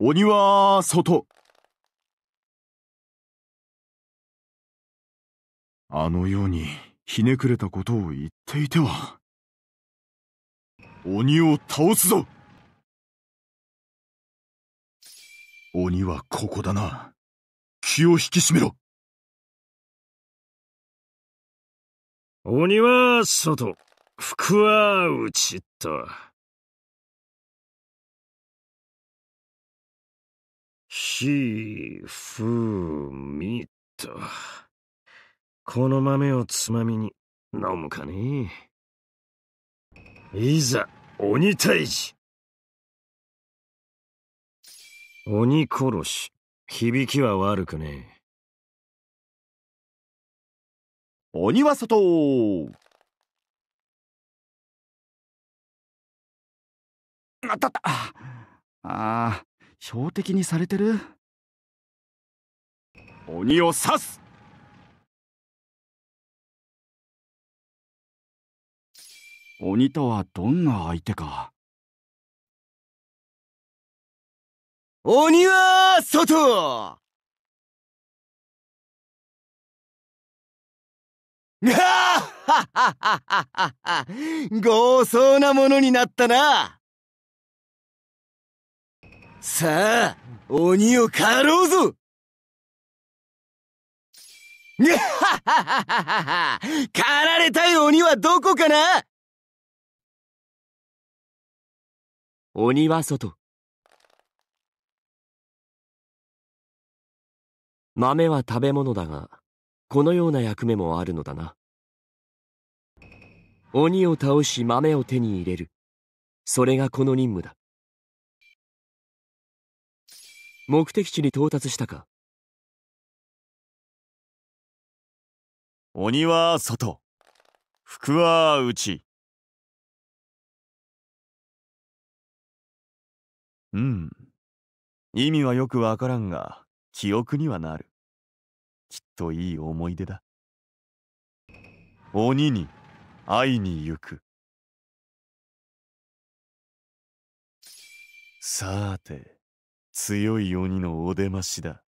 鬼は外あのようにひねくれたことを言っていては鬼を倒すぞ鬼はここだな気を引き締めろ鬼は外服は内と。ひ、ふ、み、と。この豆をつまみに飲むかね。いざ、鬼退治鬼殺し、響きは悪くねえ。鬼は外当たったああ、標的にされてる鬼を刺す鬼とはどんな相手か鬼は外 ごそうなものになったなさあ、鬼を狩ろうぞにゃははははは狩られたい鬼はどこかな鬼は外。豆は食べ物だが、このような役目もあるのだな。鬼を倒し豆を手に入れる。それがこの任務だ。目的地に到達したか鬼は外服は内うん意味はよくわからんが記憶にはなるきっといい思い出だ鬼に会いに行くさて強い鬼のお出ましだ